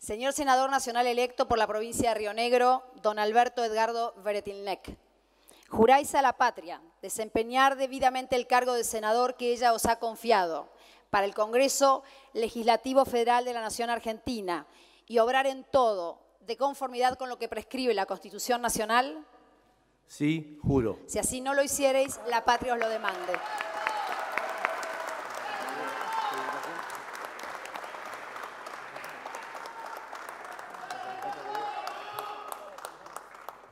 Señor Senador Nacional electo por la provincia de Río Negro, don Alberto Edgardo Beretilnec. Juráis a la patria desempeñar debidamente el cargo de senador que ella os ha confiado para el Congreso Legislativo Federal de la Nación Argentina y obrar en todo de conformidad con lo que prescribe la Constitución Nacional? Sí, juro. Si así no lo hiciereis, la patria os lo demande.